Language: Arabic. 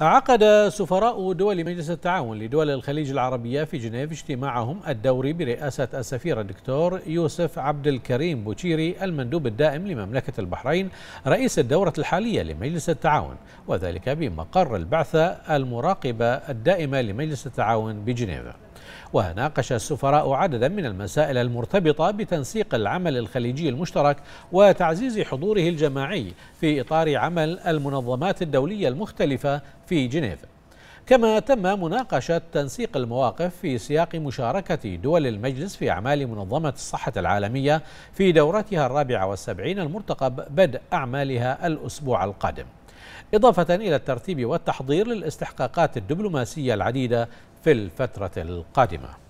عقد سفراء دول مجلس التعاون لدول الخليج العربية في جنيف اجتماعهم الدوري برئاسة السفير الدكتور يوسف عبد الكريم بوتشيري المندوب الدائم لمملكة البحرين رئيس الدورة الحالية لمجلس التعاون وذلك بمقر البعثة المراقبة الدائمة لمجلس التعاون بجنيف وناقش السفراء عددا من المسائل المرتبطة بتنسيق العمل الخليجي المشترك وتعزيز حضوره الجماعي في إطار عمل المنظمات الدولية المختلفة في جنيف كما تم مناقشة تنسيق المواقف في سياق مشاركة دول المجلس في أعمال منظمة الصحة العالمية في دورتها الرابعة والسبعين المرتقب بدء أعمالها الأسبوع القادم إضافة إلى الترتيب والتحضير للاستحقاقات الدبلوماسية العديدة في الفترة القادمة